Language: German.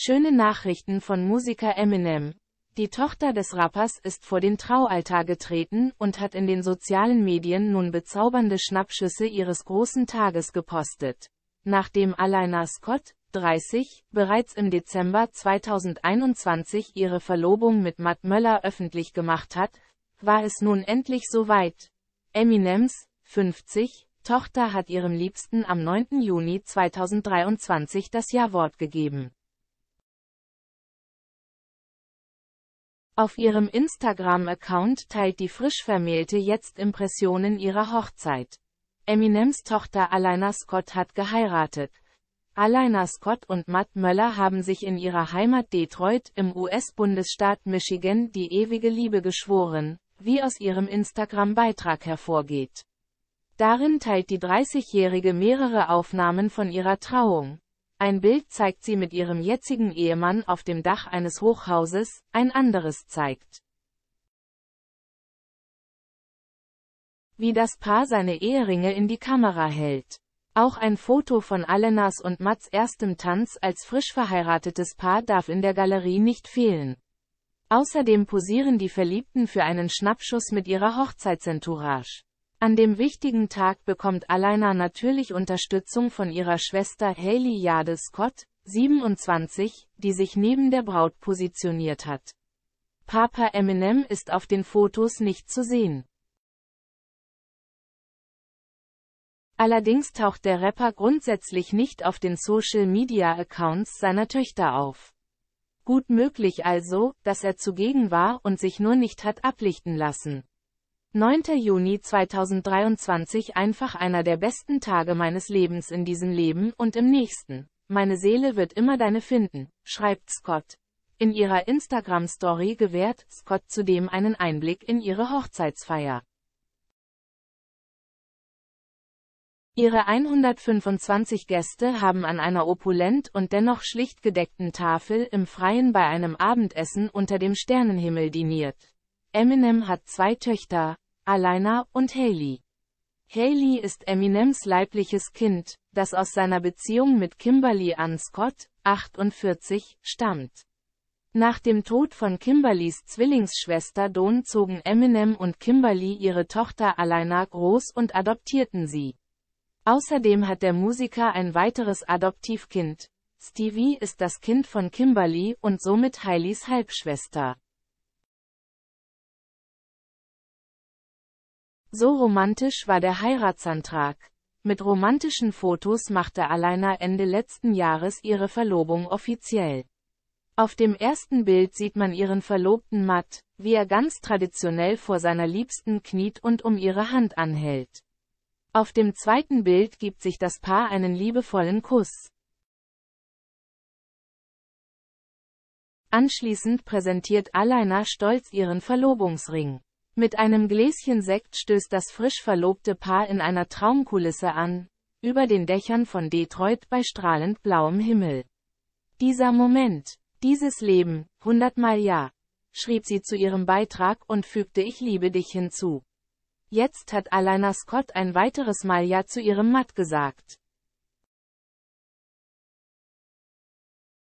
Schöne Nachrichten von Musiker Eminem. Die Tochter des Rappers ist vor den Traualtar getreten und hat in den sozialen Medien nun bezaubernde Schnappschüsse ihres großen Tages gepostet. Nachdem Alina Scott, 30, bereits im Dezember 2021 ihre Verlobung mit Matt Möller öffentlich gemacht hat, war es nun endlich soweit. Eminems, 50, Tochter hat ihrem Liebsten am 9. Juni 2023 das Jawort gegeben. Auf ihrem Instagram-Account teilt die Frischvermählte jetzt Impressionen ihrer Hochzeit. Eminems Tochter Alaina Scott hat geheiratet. Alaina Scott und Matt Möller haben sich in ihrer Heimat Detroit im US-Bundesstaat Michigan die ewige Liebe geschworen, wie aus ihrem Instagram-Beitrag hervorgeht. Darin teilt die 30-Jährige mehrere Aufnahmen von ihrer Trauung. Ein Bild zeigt sie mit ihrem jetzigen Ehemann auf dem Dach eines Hochhauses, ein anderes zeigt, wie das Paar seine Eheringe in die Kamera hält. Auch ein Foto von Alenas und Mats erstem Tanz als frisch verheiratetes Paar darf in der Galerie nicht fehlen. Außerdem posieren die Verliebten für einen Schnappschuss mit ihrer Hochzeitsentourage. An dem wichtigen Tag bekommt Alina natürlich Unterstützung von ihrer Schwester Haley Jade Scott, 27, die sich neben der Braut positioniert hat. Papa Eminem ist auf den Fotos nicht zu sehen. Allerdings taucht der Rapper grundsätzlich nicht auf den Social-Media-Accounts seiner Töchter auf. Gut möglich also, dass er zugegen war und sich nur nicht hat ablichten lassen. 9. Juni 2023 einfach einer der besten Tage meines Lebens in diesem Leben und im nächsten. Meine Seele wird immer deine finden, schreibt Scott. In ihrer Instagram-Story gewährt Scott zudem einen Einblick in ihre Hochzeitsfeier. Ihre 125 Gäste haben an einer opulent und dennoch schlicht gedeckten Tafel im Freien bei einem Abendessen unter dem Sternenhimmel diniert. Eminem hat zwei Töchter, Alina und Haley. Haley ist Eminems leibliches Kind, das aus seiner Beziehung mit Kimberly Ann Scott, 48, stammt. Nach dem Tod von Kimberlys Zwillingsschwester Don zogen Eminem und Kimberly ihre Tochter Alina groß und adoptierten sie. Außerdem hat der Musiker ein weiteres Adoptivkind. Stevie ist das Kind von Kimberly und somit Haileys Halbschwester. So romantisch war der Heiratsantrag. Mit romantischen Fotos machte Alina Ende letzten Jahres ihre Verlobung offiziell. Auf dem ersten Bild sieht man ihren Verlobten Matt, wie er ganz traditionell vor seiner Liebsten kniet und um ihre Hand anhält. Auf dem zweiten Bild gibt sich das Paar einen liebevollen Kuss. Anschließend präsentiert Alina stolz ihren Verlobungsring. Mit einem Gläschen Sekt stößt das frisch verlobte Paar in einer Traumkulisse an, über den Dächern von Detroit bei strahlend blauem Himmel. Dieser Moment, dieses Leben, hundertmal ja, schrieb sie zu ihrem Beitrag und fügte Ich liebe dich hinzu. Jetzt hat Alana Scott ein weiteres Mal ja zu ihrem Matt gesagt.